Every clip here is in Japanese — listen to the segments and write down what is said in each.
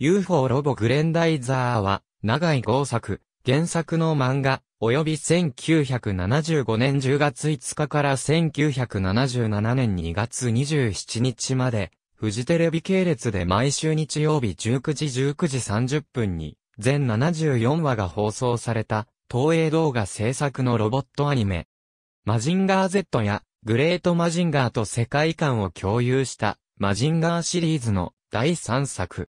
UFO ロボグレンダイザーは、長井豪作、原作の漫画、及び1975年10月5日から1977年2月27日まで、フジテレビ系列で毎週日曜日19時19時30分に、全74話が放送された、東映動画制作のロボットアニメ。マジンガー Z や、グレートマジンガーと世界観を共有した、マジンガーシリーズの第3作。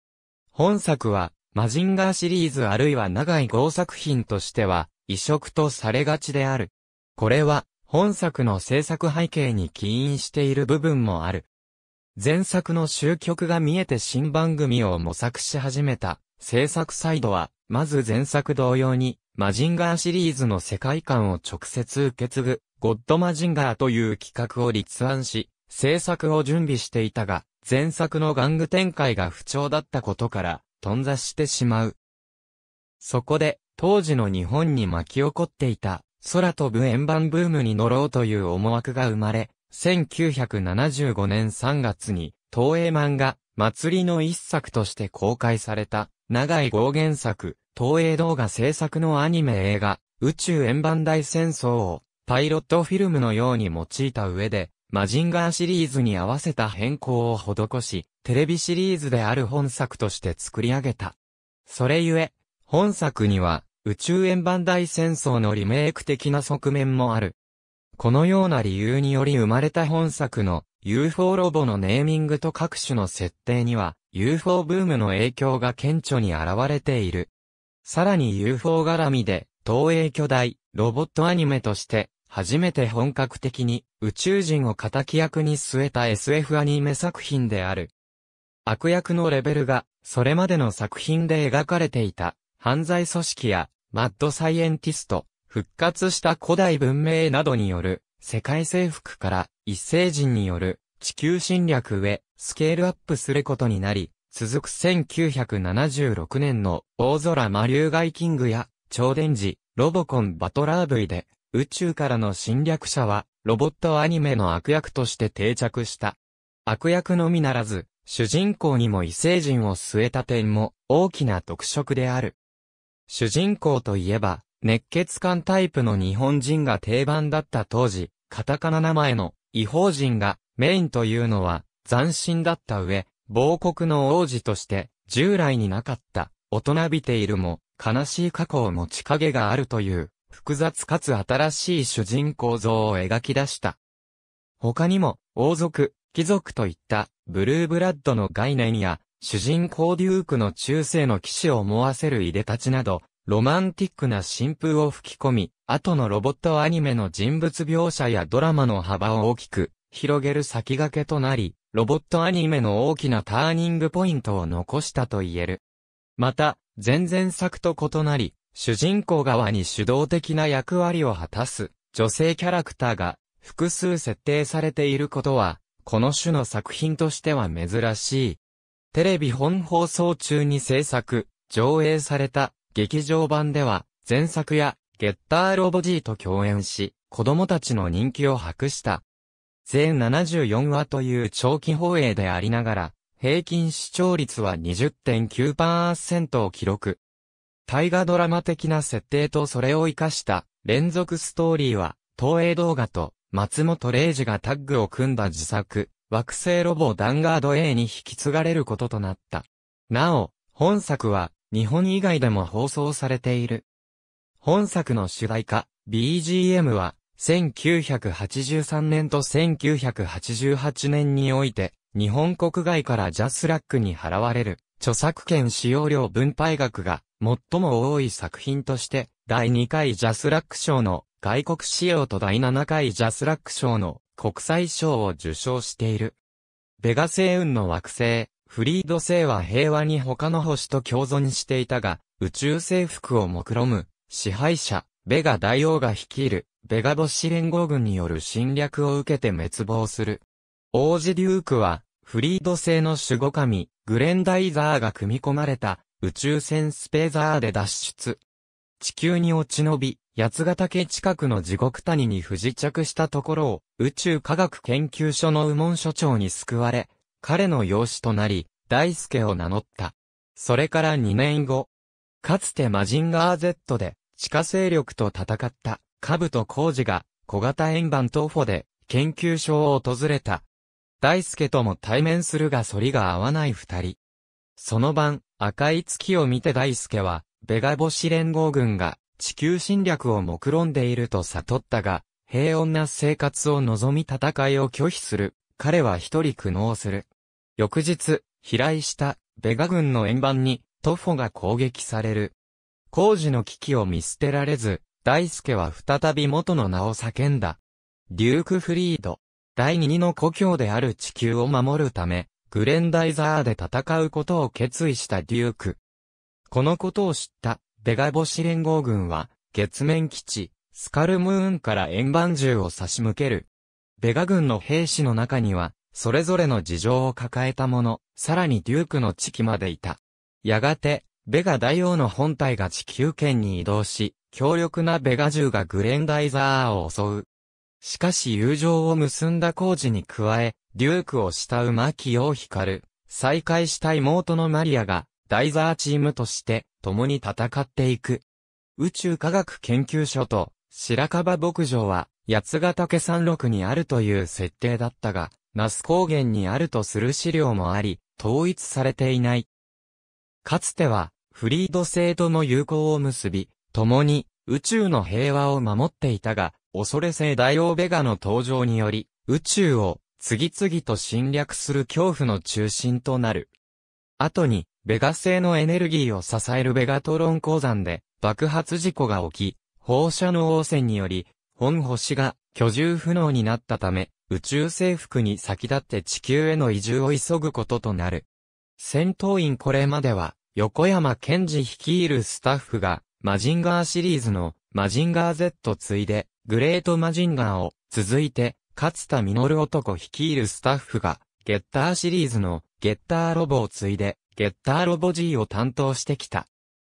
本作は、マジンガーシリーズあるいは長い号作品としては、移植とされがちである。これは、本作の制作背景に起因している部分もある。前作の終局が見えて新番組を模索し始めた、制作サイドは、まず前作同様に、マジンガーシリーズの世界観を直接受け継ぐ、ゴッドマジンガーという企画を立案し、制作を準備していたが、前作の玩具展開が不調だったことから、頓挫してしまう。そこで、当時の日本に巻き起こっていた、空飛ぶ円盤ブームに乗ろうという思惑が生まれ、1975年3月に、東映漫画、祭りの一作として公開された、長い合言作、東映動画制作のアニメ映画、宇宙円盤大戦争を、パイロットフィルムのように用いた上で、マジンガーシリーズに合わせた変更を施し、テレビシリーズである本作として作り上げた。それゆえ、本作には、宇宙円盤大戦争のリメイク的な側面もある。このような理由により生まれた本作の UFO ロボのネーミングと各種の設定には UFO ブームの影響が顕著に現れている。さらに UFO 絡みで東映巨大ロボットアニメとして初めて本格的に宇宙人を仇役に据えた SF アニメ作品である。悪役のレベルが、それまでの作品で描かれていた、犯罪組織や、マッドサイエンティスト、復活した古代文明などによる、世界征服から、異星人による、地球侵略へ、スケールアップすることになり、続く1976年の、大空魔竜外キングや、超電磁、ロボコンバトラー V で、宇宙からの侵略者は、ロボットアニメの悪役として定着した。悪役のみならず、主人公にも異星人を据えた点も大きな特色である。主人公といえば、熱血感タイプの日本人が定番だった当時、カタカナ名前の異邦人がメインというのは斬新だった上、亡国の王子として従来になかった大人びているも悲しい過去を持ち影があるという複雑かつ新しい主人公像を描き出した。他にも、王族、貴族といったブルーブラッドの概念や、主人公デュークの中世の騎士を思わせるいでたちなど、ロマンティックな新風を吹き込み、後のロボットアニメの人物描写やドラマの幅を大きく広げる先駆けとなり、ロボットアニメの大きなターニングポイントを残したと言える。また、前々作と異なり、主人公側に主導的な役割を果たす女性キャラクターが複数設定されていることは、この種の作品としては珍しい。テレビ本放送中に制作、上映された劇場版では、前作やゲッターロボジーと共演し、子供たちの人気を博した。全74話という長期放映でありながら、平均視聴率は20.9%を記録。大河ドラマ的な設定とそれを活かした連続ストーリーは、東映動画と松本零士がタッグを組んだ自作、惑星ロボダンガード A に引き継がれることとなった。なお、本作は日本以外でも放送されている。本作の主題歌、BGM は、1983年と1988年において、日本国外からジャスラックに払われる著作権使用料分配額が最も多い作品として、第2回ジャスラック賞の外国仕様と第7回ジャスラック賞の国際賞を受賞している。ベガ星雲の惑星、フリード星は平和に他の星と共存していたが、宇宙征服を目論む、支配者、ベガ大王が率いる、ベガ星連合軍による侵略を受けて滅亡する。王子デュークは、フリード星の守護神、グレンダイザーが組み込まれた宇宙船スペーザーで脱出。地球に落ち延び、八ヶ岳近くの地獄谷に不時着したところを宇宙科学研究所の右門所長に救われ、彼の養子となり、大輔を名乗った。それから2年後、かつてマジンガー Z で地下勢力と戦った、カブとコウジが小型円盤東フォで研究所を訪れた大輔とも対面するが反りが合わない二人。その晩、赤い月を見て大輔は、ベガ星連合軍が地球侵略を目論んでいると悟ったが、平穏な生活を望み戦いを拒否する。彼は一人苦悩する。翌日、飛来したベガ軍の円盤にトフォが攻撃される。工事の危機を見捨てられず、大輔は再び元の名を叫んだ。デューク・フリード。第二の故郷である地球を守るため、グレンダイザーで戦うことを決意したデューク。このことを知った、ベガボシ連合軍は、月面基地、スカルムーンから円盤銃を差し向ける。ベガ軍の兵士の中には、それぞれの事情を抱えた者、さらにデュークの地域までいた。やがて、ベガ大王の本体が地球圏に移動し、強力なベガ銃がグレンダイザーを襲う。しかし友情を結んだ工事に加え、デュークを慕う牧カ光、再会した妹のマリアが、ダイザーチームとして、共に戦っていく。宇宙科学研究所と、白樺牧場は、八ヶ岳山麓にあるという設定だったが、那須高原にあるとする資料もあり、統一されていない。かつては、フリード制との友好を結び、共に宇宙の平和を守っていたが、恐れ性大王ベガの登場により、宇宙を次々と侵略する恐怖の中心となる。後に、ベガ製のエネルギーを支えるベガトロン鉱山で爆発事故が起き、放射能汚染により、本星が居住不能になったため、宇宙征服に先立って地球への移住を急ぐこととなる。戦闘員これまでは、横山健治率いるスタッフが、マジンガーシリーズのマジンガー Z ついで、グレートマジンガーを、続いて、勝田実男率いるスタッフが、ゲッターシリーズの、ゲッターロボを継いで、ゲッターロボ G を担当してきた。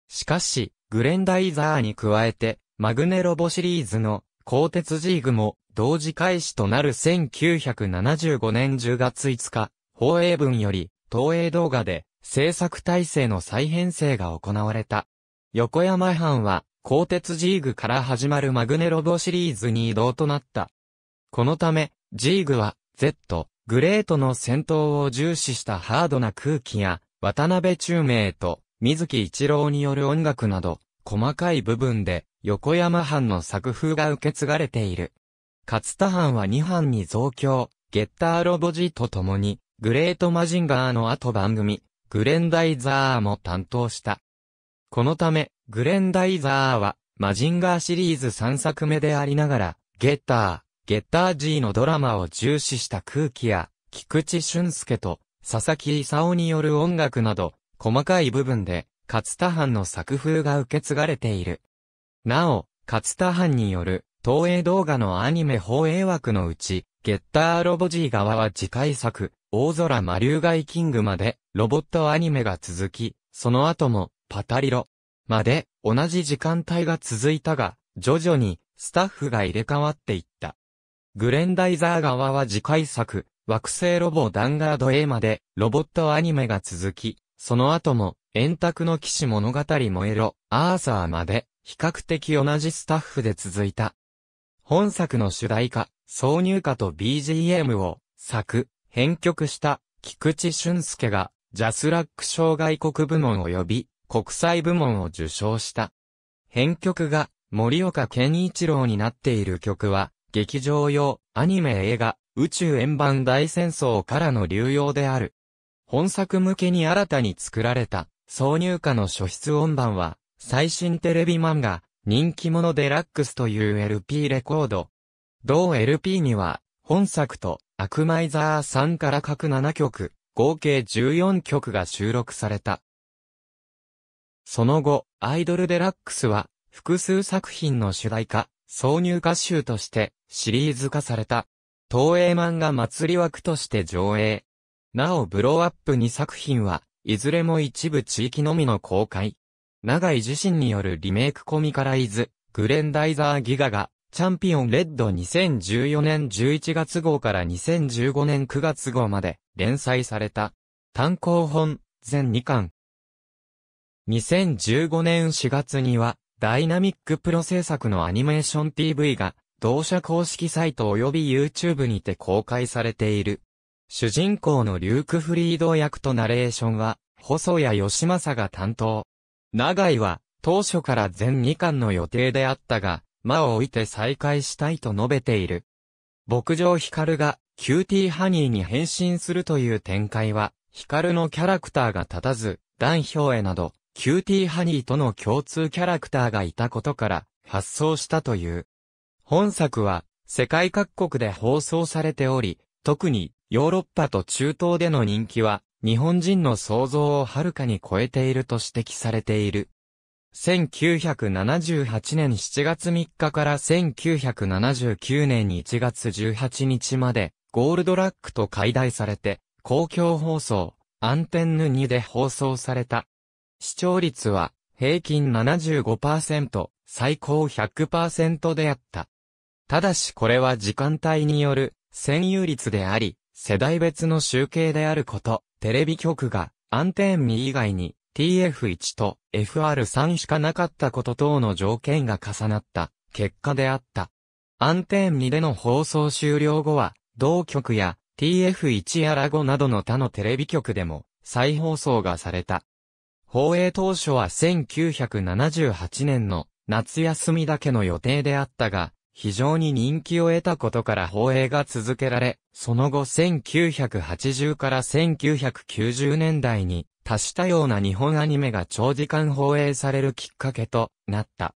しかし、グレンダイザーに加えて、マグネロボシリーズの、鋼鉄 G グも、同時開始となる1975年10月5日、放映文より、東映動画で、制作体制の再編成が行われた。横山藩は、鋼鉄ジーグから始まるマグネロボシリーズに移動となった。このため、ジーグは、Z、グレートの戦闘を重視したハードな空気や、渡辺中明と、水木一郎による音楽など、細かい部分で、横山藩の作風が受け継がれている。勝田藩は2藩に増強、ゲッターロボジと共に、グレートマジンガーの後番組、グレンダイザーも担当した。このため、グレンダイザーは、マジンガーシリーズ3作目でありながら、ゲッター、ゲッター G のドラマを重視した空気や、菊池俊介と佐々木勲による音楽など、細かい部分で、勝田藩の作風が受け継がれている。なお、勝田藩による、東映動画のアニメ放映枠のうち、ゲッターロボ G 側は次回作、大空魔竜外キングまで、ロボットアニメが続き、その後も、パタリロ、まで同じ時間帯が続いたが、徐々にスタッフが入れ替わっていった。グレンダイザー側は次回作、惑星ロボダンガード A までロボットアニメが続き、その後も、円卓の騎士物語燃えろ、アーサーまで、比較的同じスタッフで続いた。本作の主題歌、挿入歌と BGM を、作、編曲した、菊池俊介が、ジャスラック障害国部門及び、国際部門を受賞した。編曲が森岡健一郎になっている曲は、劇場用、アニメ映画、宇宙円盤大戦争からの流用である。本作向けに新たに作られた、挿入歌の初出音版は、最新テレビ漫画、人気者デラックスという LP レコード。同 LP には、本作と、アクマイザーさんから各7曲、合計14曲が収録された。その後、アイドルデラックスは、複数作品の主題歌、挿入歌集としてシリーズ化された。東映漫画祭り枠として上映。なおブローアップ2作品は、いずれも一部地域のみの公開。長井自身によるリメイクコミカライズ、グレンダイザーギガが、チャンピオンレッド2014年11月号から2015年9月号まで連載された。単行本、全2巻、2015年4月には、ダイナミックプロ制作のアニメーション t v が、同社公式サイト及び YouTube にて公開されている。主人公のリューク・フリード役とナレーションは、細谷義正が担当。長井は、当初から全2巻の予定であったが、間を置いて再開したいと述べている。牧場ヒカルが、キューティーハニーに変身するという展開は、ヒカルのキャラクターが立たず、ダンヒョウエなど、キューティーハニーとの共通キャラクターがいたことから発想したという。本作は世界各国で放送されており、特にヨーロッパと中東での人気は日本人の想像をはるかに超えていると指摘されている。1978年7月3日から1979年1月18日まで、ゴールドラックと解題されて、公共放送、アンテンヌ2で放送された。視聴率は平均75%、最高100%であった。ただしこれは時間帯による占有率であり、世代別の集計であること、テレビ局がアンテーン2以外に TF1 と FR3 しかなかったこと等の条件が重なった結果であった。アンテーン2での放送終了後は、同局や TF1 やラゴなどの他のテレビ局でも再放送がされた。放映当初は1978年の夏休みだけの予定であったが、非常に人気を得たことから放映が続けられ、その後1980から1990年代に多種多様な日本アニメが長時間放映されるきっかけとなった。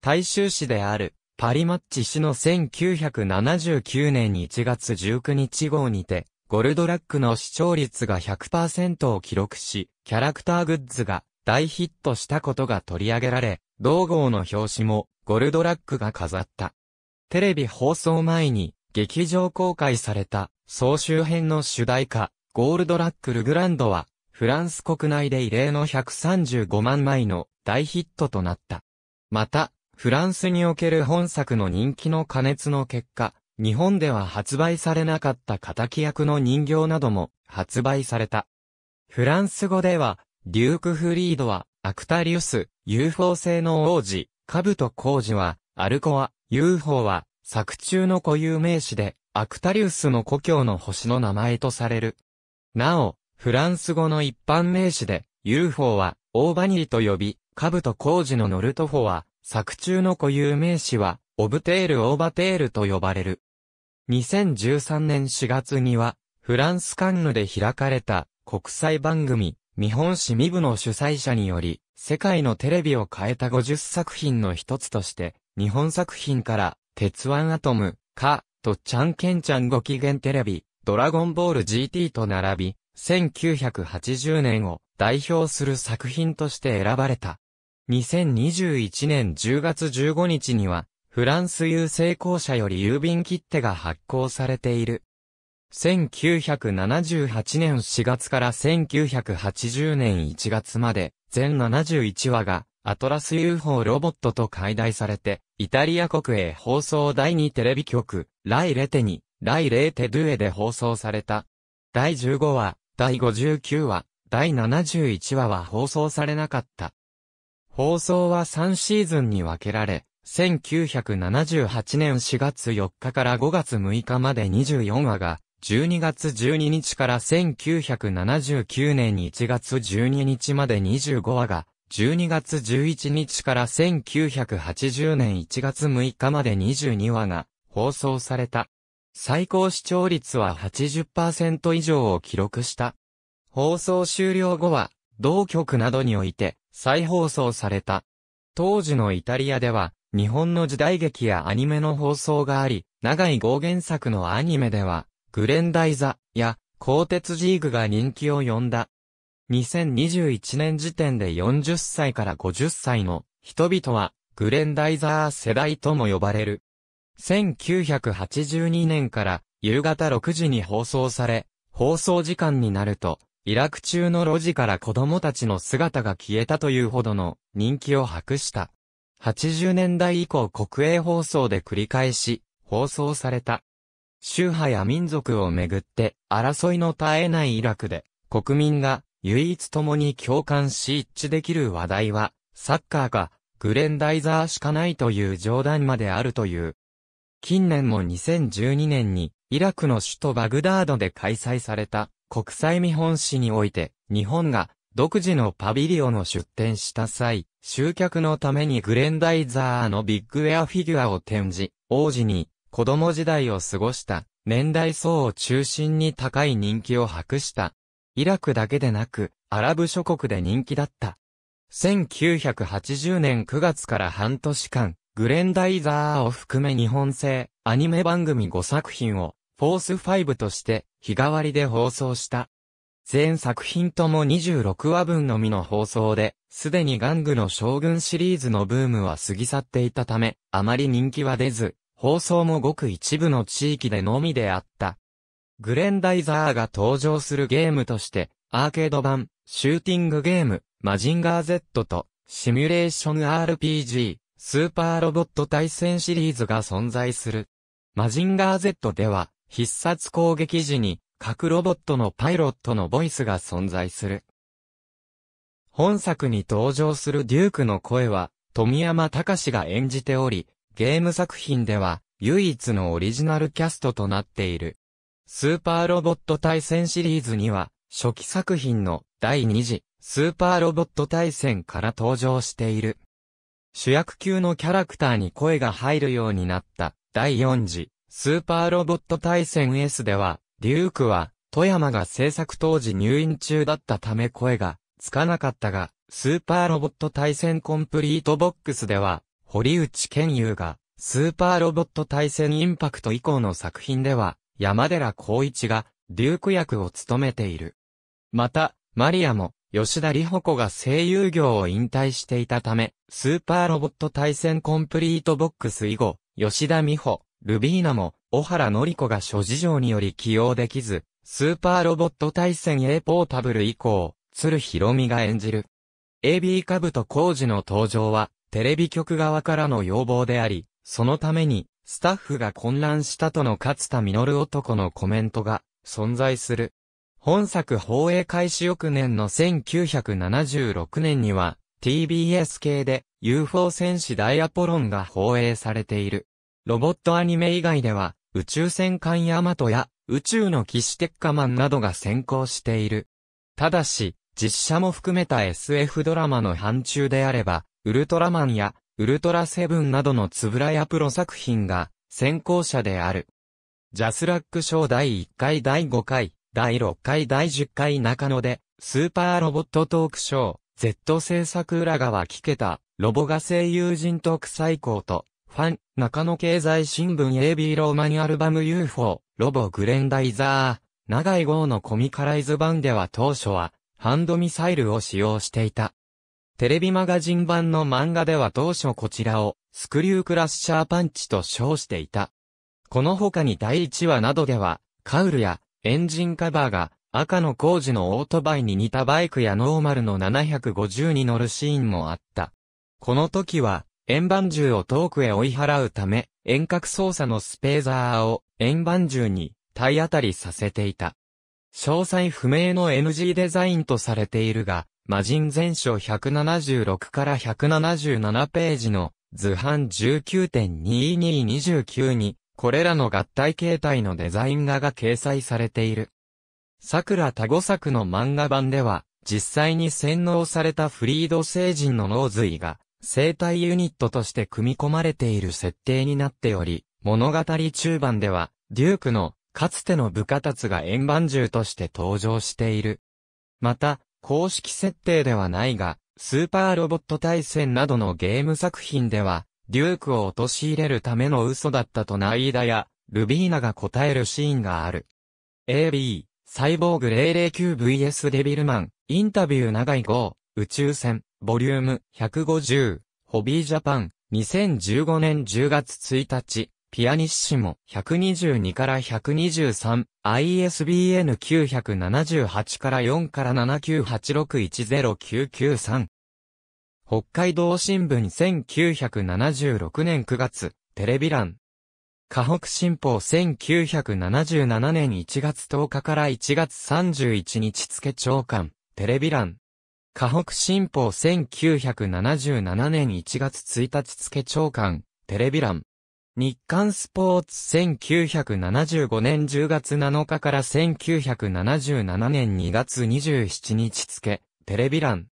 大衆誌であるパリマッチ誌の1979年1月19日号にて、ゴルドラックの視聴率が100%を記録し、キャラクターグッズが大ヒットしたことが取り上げられ、同号の表紙もゴルドラックが飾った。テレビ放送前に劇場公開された総集編の主題歌、ゴールドラックルグランドは、フランス国内で異例の135万枚の大ヒットとなった。また、フランスにおける本作の人気の加熱の結果、日本では発売されなかった仇役の人形なども発売された。フランス語では、デューク・フリードは、アクタリウス、UFO 性の王子、カブト・コウジは、アルコア、UFO は、作中の固有名詞で、アクタリウスの故郷の星の名前とされる。なお、フランス語の一般名詞で、UFO は、オーバニリと呼び、カブト・コウジのノルトフォは、作中の固有名詞は、オブテール・オーバテールと呼ばれる。2013年4月には、フランスカンヌで開かれた国際番組、日本市民部の主催者により、世界のテレビを変えた50作品の一つとして、日本作品から、鉄腕アトム、か、とちゃんけんちゃんご機嫌テレビ、ドラゴンボール GT と並び、1980年を代表する作品として選ばれた。2021年10月15日には、フランス郵政公社より郵便切手が発行されている。1978年4月から1980年1月まで、全71話が、アトラス UFO ロボットと解題されて、イタリア国営放送第2テレビ局、ライレテに、ライレーテドゥエで放送された。第15話、第59話、第71話は放送されなかった。放送は3シーズンに分けられ、1978年4月4日から5月6日まで24話が、12月12日から1979年1月12日まで25話が、12月11日から1980年1月6日まで22話が放送された。最高視聴率は80%以上を記録した。放送終了後は、同局などにおいて再放送された。当時のイタリアでは、日本の時代劇やアニメの放送があり、長い豪原作のアニメでは、グレンダイザや、鋼鉄ジーグが人気を呼んだ。2021年時点で40歳から50歳の人々は、グレンダイザー世代とも呼ばれる。1982年から夕方6時に放送され、放送時間になると、イラク中の路地から子供たちの姿が消えたというほどの人気を博した。80年代以降国営放送で繰り返し放送された。宗派や民族をめぐって争いの絶えないイラクで国民が唯一共に共感し一致できる話題はサッカーかグレンダイザーしかないという冗談まであるという。近年も2012年にイラクの首都バグダードで開催された国際見本市において日本が独自のパビリオンを出展した際、集客のためにグレンダイザーのビッグエアフィギュアを展示、王子に子供時代を過ごした年代層を中心に高い人気を博した。イラクだけでなく、アラブ諸国で人気だった。1980年9月から半年間、グレンダイザーを含め日本製アニメ番組5作品を、フォース5として日替わりで放送した。全作品とも26話分のみの放送で、すでに玩具の将軍シリーズのブームは過ぎ去っていたため、あまり人気は出ず、放送もごく一部の地域でのみであった。グレンダイザーが登場するゲームとして、アーケード版、シューティングゲーム、マジンガー Z と、シミュレーション RPG、スーパーロボット対戦シリーズが存在する。マジンガー Z では、必殺攻撃時に、各ロボットのパイロットのボイスが存在する。本作に登場するデュークの声は、富山隆が演じており、ゲーム作品では、唯一のオリジナルキャストとなっている。スーパーロボット対戦シリーズには、初期作品の第2次、スーパーロボット対戦から登場している。主役級のキャラクターに声が入るようになった第4次スーパーロボット対戦 S ではデュークは、富山が制作当時入院中だったため声がつかなかったが、スーパーロボット対戦コンプリートボックスでは、堀内健優が、スーパーロボット対戦インパクト以降の作品では、山寺宏一が、デューク役を務めている。また、マリアも、吉田里穂子が声優業を引退していたため、スーパーロボット対戦コンプリートボックス以後、吉田美穂、ルビーナも、小原り子が諸事情により起用できず、スーパーロボット対戦 A ポータブル以降、鶴ひろみが演じる。AB 株と工事の登場は、テレビ局側からの要望であり、そのために、スタッフが混乱したとの勝田実男のコメントが、存在する。本作放映開始翌年の1976年には、TBS 系で UFO 戦士ダイアポロンが放映されている。ロボットアニメ以外では、宇宙戦艦ヤマトや、宇宙の騎士テッカマンなどが先行している。ただし、実写も含めた SF ドラマの範疇であれば、ウルトラマンや、ウルトラセブンなどのつぶらやプロ作品が、先行者である。ジャスラック賞第1回第5回、第6回第10回中野で、スーパーロボットトークショー、Z 制作裏側聞けた、ロボが声優人トーク最高と、ファン、中野経済新聞 AB ローマニアルバム UFO、ロボグレンダイザー、長い号のコミカライズ版では当初は、ハンドミサイルを使用していた。テレビマガジン版の漫画では当初こちらを、スクリュークラッシャーパンチと称していた。この他に第1話などでは、カウルや、エンジンカバーが、赤の工事のオートバイに似たバイクやノーマルの750に乗るシーンもあった。この時は、円盤銃を遠くへ追い払うため、遠隔操作のスペーザーを円盤銃に体当たりさせていた。詳細不明の NG デザインとされているが、魔人全書176から177ページの図版19.2229に、これらの合体形態のデザイン画が掲載されている。桜田五作の漫画版では、実際に洗脳されたフリード星人の脳髄が、生体ユニットとして組み込まれている設定になっており、物語中盤では、デュークの、かつての部下たちが円盤銃として登場している。また、公式設定ではないが、スーパーロボット対戦などのゲーム作品では、デュークを陥れるための嘘だったとナイーダや、ルビーナが答えるシーンがある。AB、サイボーグ 009vs デビルマン、インタビュー長い号、宇宙船。ボリューム150、ホビージャパン、2015年10月1日、ピアニッシモ122から123、ISBN 978から4から798610993。北海道新聞1976年9月、テレビ欄。河北新報1977年1月10日から1月31日付長官、テレビ欄。河北新報1977年1月1日付長官、テレビ欄。日刊スポーツ1975年10月7日から1977年2月27日付、テレビ欄。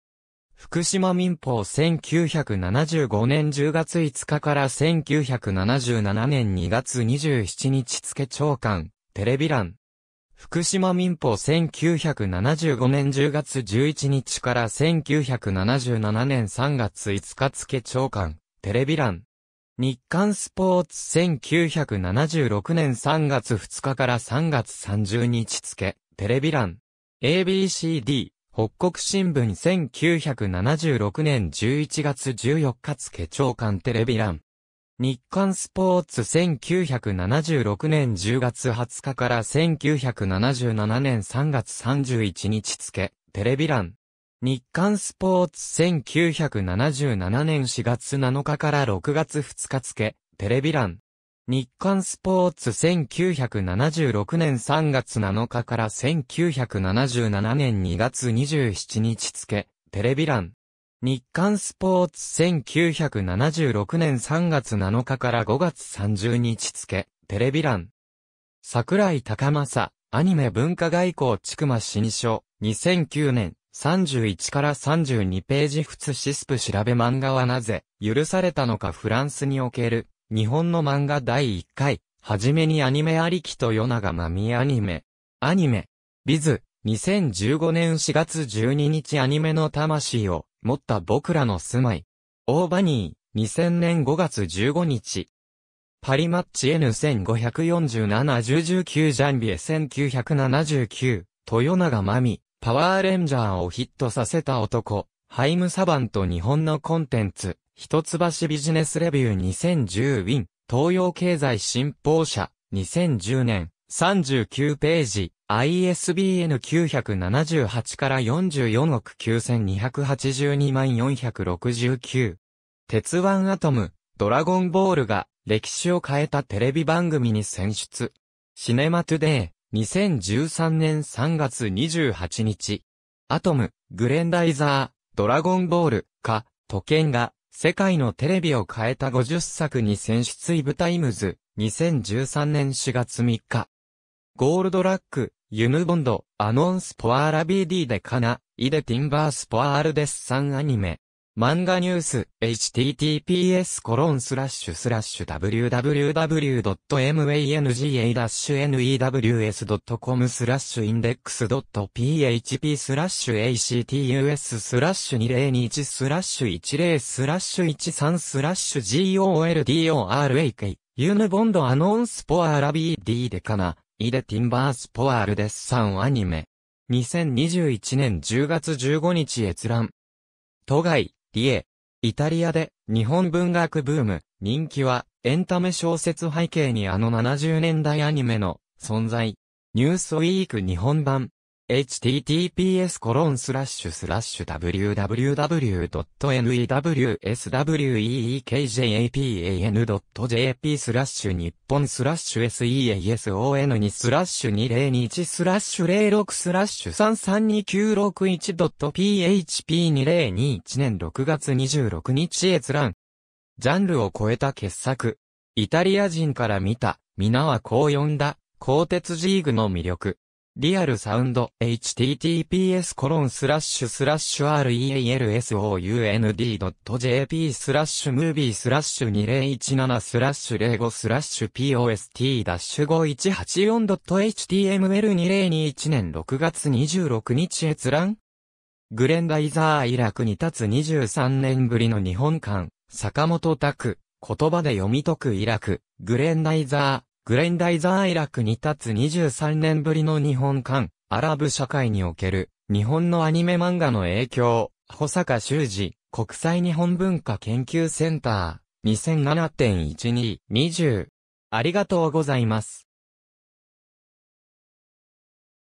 福島民報1975年10月5日から1977年2月27日付長官、テレビ欄。福島民法1975年10月11日から1977年3月5日付長官、テレビ欄。日刊スポーツ1976年3月2日から3月30日付、テレビ欄。ABCD、北国新聞1976年11月14日付長官テレビ欄。日刊スポーツ1976年10月20日から1977年3月31日付、テレビ欄。日刊スポーツ1977年4月7日から6月2日付、テレビ欄。日刊スポーツ1976年3月7日から1977年2月27日付、テレビ欄。日刊スポーツ1976年3月7日から5月30日付、テレビ欄。桜井高政、アニメ文化外交ちくま新書、2009年、31から32ページ普通シスプ調べ漫画はなぜ、許されたのかフランスにおける、日本の漫画第1回、はじめにアニメありきと夜長まみアニメ。アニメ。ビズ、2015年4月12日アニメの魂を持った僕らの住まい。オーバニー、2000年5月15日。パリマッチ N1547-1019 ジャンビエ1979、豊永真美、パワーレンジャーをヒットさせた男、ハイムサバンと日本のコンテンツ、一橋ビジネスレビュー2010ウィン、東洋経済新報社、2010年、39ページ、ISBN 978から44億9282万469。鉄腕アトム、ドラゴンボールが歴史を変えたテレビ番組に選出。シネマトゥデー、2013年3月28日。アトム、グレンダイザー、ドラゴンボール、か、都県が、世界のテレビを変えた50作に選出イブタイムズ、2013年4月3日。ゴールドラック、ユヌボンド、アノンスポアーラィーでかな、イデティンバースポアールデッサンアニメ。漫画ニュース、https コロンスラッシュスラッシュ www.manga-news.com スラッシュインデックス p h p スラッシュ actus スラッシュ2021スラッシュ10スラッシュ13スラッシュ g o l d o r a k ユヌボンドアノンスポアラビーデーでかなイデ・ティンバース・ポワールデッサンアニメ。2021年10月15日閲覧。都外、リエ。イタリアで日本文学ブーム、人気はエンタメ小説背景にあの70年代アニメの存在。ニュースウィーク日本版。https://www.newsweekjapan.jp スラッシュ日本スラッシュ season にスラッシュ2021スラッシュ06スラッシュ 332961.php2021 年6月26日閲覧。ジャンルを超えた傑作。イタリア人から見た、皆はこう呼んだ、鋼鉄ジーグの魅力。リアルサウンド https コロンスラッシュスラッシュ realsound.jp スラッシュムービースラッシュ2017スラッシュ05スラッシュ post-5184.html2021 年6月26日閲覧グレンダイザーイラクに立つ23年ぶりの日本館坂本拓言葉で読み解くイラクグレンダイザーグレンダイザーイラクに立つ23年ぶりの日本館、アラブ社会における、日本のアニメ漫画の影響、保坂修二、国際日本文化研究センター、2007.1220。ありがとうございます。